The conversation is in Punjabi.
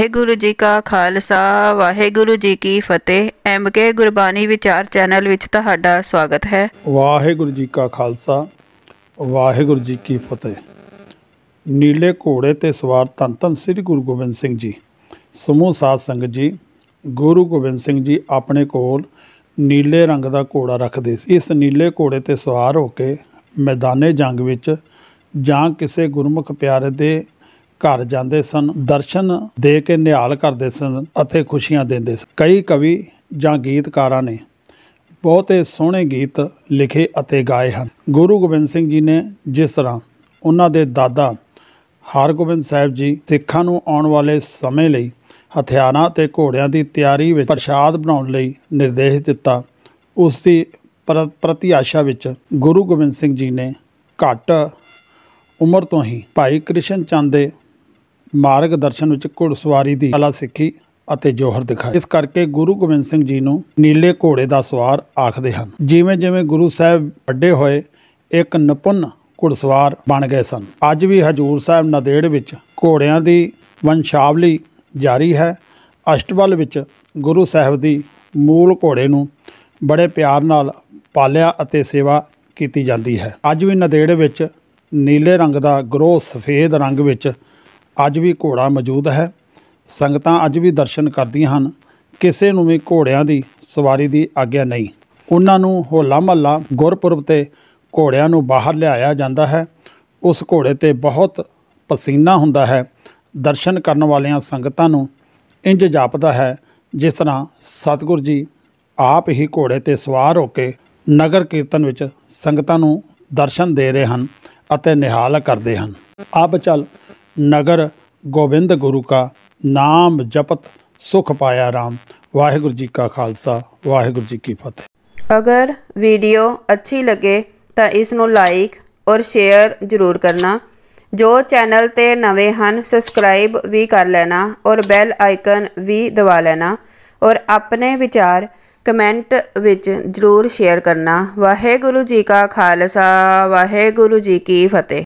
ਵਾਹਿਗੁਰੂ ਜੀ ਕਾ ਖਾਲਸਾ ਵਾਹਿਗੁਰੂ ਜੀ ਕੀ ਫਤਿਹ ਐਮਕੇ ਗੁਰਬਾਣੀ ਵਿਚਾਰ ਚੈਨਲ ਵਿੱਚ ਤੁਹਾਡਾ ਸਵਾਗਤ ਹੈ ਵਾਹਿਗੁਰੂ ਜੀ ਕਾ ਖਾਲਸਾ ਵਾਹਿਗੁਰੂ ਜੀ ਕੀ ਫਤਿਹ ਨੀਲੇ ਘੋੜੇ ਤੇ ਸਵਾਰ ਤਨ ਤਨ ਸ੍ਰੀ ਗੁਰੂ ਗੋਬਿੰਦ ਸਿੰਘ ਜੀ ਸਮੂਹ ਸਾਧ ਸੰਗਤ ਜੀ ਗੁਰੂ ਗੋਬਿੰਦ ਸਿੰਘ ਜੀ ਆਪਣੇ ਕੋਲ ਨੀਲੇ ਰੰਗ ਦਾ ਘੋੜਾ ਰੱਖਦੇ ਸੀ ਇਸ ਨੀਲੇ ਘੋੜੇ ਤੇ ਸਵਾਰ ਹੋ ਕੇ ਮੈਦਾਨੇ ਜੰਗ ਵਿੱਚ ਜਾਂ ਕਿਸੇ ਗੁਰਮੁਖ ਪਿਆਰੇ ਦੇ ਘਰ ਜਾਂਦੇ ਸਨ ਦਰਸ਼ਨ ਦੇ ਕੇ ਨਿਹਾਲ ਕਰਦੇ ਸਨ ਅਤੇ ਖੁਸ਼ੀਆਂ ਦਿੰਦੇ ਸਨ ਕਈ ਕਵੀ ਜਾਂ ਗੀਤਕਾਰਾਂ ਨੇ ਬਹੁਤੇ ਸੋਹਣੇ ਗੀਤ ਲਿਖੇ ਅਤੇ ਗਾਏ ਹਨ ਗੁਰੂ ਗੋਬਿੰਦ ਸਿੰਘ ਜੀ ਨੇ ਜਿਸ ਤਰ੍ਹਾਂ ਉਹਨਾਂ ਦੇ ਦਾਦਾ ਹਰਗੋਬਿੰਦ ਸਾਹਿਬ ਜੀ ਸਿੱਖਾਂ ਨੂੰ ਆਉਣ ਵਾਲੇ ਸਮੇਂ ਲਈ ਹਥਿਆਰਾਂ ਤੇ ਘੋੜਿਆਂ ਦੀ ਤਿਆਰੀ ਵਿੱਚ ਪ੍ਰਸ਼ਾਦ ਬਣਾਉਣ ਲਈ ਨਿਰਦੇਸ਼ ਦਿੱਤਾ ਉਸ ਦੀ ਪ੍ਰਤੀਆਸ਼ਾ ਵਿੱਚ ਗੁਰੂ ਗੋਬਿੰਦ ਸਿੰਘ ਜੀ ਨੇ ਘੱਟ ਉਮਰ ਤੋਂ ਹੀ ਭਾਈ ਕ੍ਰਿਸ਼ਨ ਚੰਦ ਦੇ ਮਾਰਗ ਦਰਸ਼ਨ ਵਿੱਚ ਘੋੜਸਵਾਰੀ ਦੀ ਕਲਾ ਸਿੱਖੀ ਅਤੇ ਜੋਹਰ ਦਿਖਾਇਆ ਇਸ ਕਰਕੇ ਗੁਰੂ ਗੋਬਿੰਦ ਸਿੰਘ ਜੀ ਨੂੰ ਨੀਲੇ ਘੋੜੇ ਦਾ ਸਵਾਰ ਆਖਦੇ ਹਨ ਜਿਵੇਂ ਜਿਵੇਂ ਗੁਰੂ ਸਾਹਿਬ ਵੱਡੇ ਹੋਏ ਇੱਕ ਨਿਪੁੰਨ ਘੋੜਸਵਾਰ ਬਣ ਗਏ ਸਨ ਅੱਜ ਵੀ ਹਜੂਰ ਸਾਹਿਬ ਨਦੇੜ ਵਿੱਚ ਘੋੜਿਆਂ ਦੀ ਵੰਸ਼ਾਵਲੀ ਜਾਰੀ ਹੈ ਅਸ਼ਟਵਲ ਵਿੱਚ ਗੁਰੂ ਸਾਹਿਬ ਦੀ ਮੂਲ ਘੋੜੇ ਨੂੰ ਬੜੇ ਪਿਆਰ ਨਾਲ ਪਾਲਿਆ ਅਤੇ ਸੇਵਾ ਕੀਤੀ ਜਾਂਦੀ ਹੈ ਅੱਜ ਵੀ ਨਦੇੜ ਵਿੱਚ ਨੀਲੇ ਰੰਗ ਦਾ ਗਰੋਹ ਸਫੇਦ ਰੰਗ ਵਿੱਚ ਅੱਜ ਵੀ ਘੋੜਾ ਮੌਜੂਦ ਹੈ ਸੰਗਤਾਂ ਅੱਜ ਵੀ ਦਰਸ਼ਨ ਕਰਦੀਆਂ ਹਨ ਕਿਸੇ ਨੂੰ ਵੀ ਘੋੜਿਆਂ ਦੀ ਸਵਾਰੀ ਦੀ ਆਗਿਆ ਨਹੀਂ ਉਹਨਾਂ ਨੂੰ ਹੋਲਾ ਮਹੱਲਾ ਗੁਰਪੁਰਬ ਤੇ ਘੋੜਿਆਂ ਨੂੰ ਬਾਹਰ ਲਿਆਇਆ ਜਾਂਦਾ ਹੈ ਉਸ ਘੋੜੇ ਤੇ ਬਹੁਤ ਪਸੀਨਾ ਹੁੰਦਾ ਹੈ ਦਰਸ਼ਨ ਕਰਨ ਵਾਲਿਆਂ ਸੰਗਤਾਂ ਨੂੰ ਇੰਜ ਜਾਪਦਾ ਹੈ ਜਿਸ ਤਰ੍ਹਾਂ ਸਤਿਗੁਰ ਜੀ ਆਪ ਹੀ ਘੋੜੇ ਤੇ ਸਵਾਰ ਹੋ ਕੇ ਨਗਰ ਕੀਰਤਨ ਵਿੱਚ ਸੰਗਤਾਂ ਨੂੰ ਦਰਸ਼ਨ ਦੇ ਰਹੇ ਹਨ ਅਤੇ ਨਿਹਾਲ ਕਰਦੇ ਹਨ ਆਪ ਚੱਲ ਨਗਰ ਗੋਬਿੰਦ ਗੁਰੂ ਕਾ ਨਾਮ ਜਪਤ ਸੁਖ ਪਾਇਆ ਰਾਮ ਵਾਹਿਗੁਰੂ ਜੀ ਕਾ ਖਾਲਸਾ ਵਾਹਿਗੁਰੂ ਜੀ ਕੀ ਫਤਿਹ ਅਗਰ ਵੀਡੀਓ ਅੱਛੀ ਲਗੇ ਤਾਂ ਇਸ ਨੂੰ ਲਾਈਕ ਔਰ ਸ਼ੇਅਰ ਜ਼ਰੂਰ ਕਰਨਾ ਜੋ ਚੈਨਲ ਤੇ ਨਵੇਂ ਹਨ ਸਬਸਕ੍ਰਾਈਬ ਵੀ ਕਰ ਲੈਣਾ ਔਰ ਬੈਲ ਆਈਕਨ ਵੀ ਦਬਾ ਲੈਣਾ ਔਰ ਆਪਣੇ ਵਿਚਾਰ ਕਮੈਂਟ ਵਿੱਚ ਜ਼ਰੂਰ ਸ਼ੇਅਰ ਕਰਨਾ ਵਾਹਿਗੁਰੂ ਜੀ ਕਾ ਖਾਲਸਾ ਵਾਹਿਗੁਰੂ ਜੀ ਕੀ ਫਤਿਹ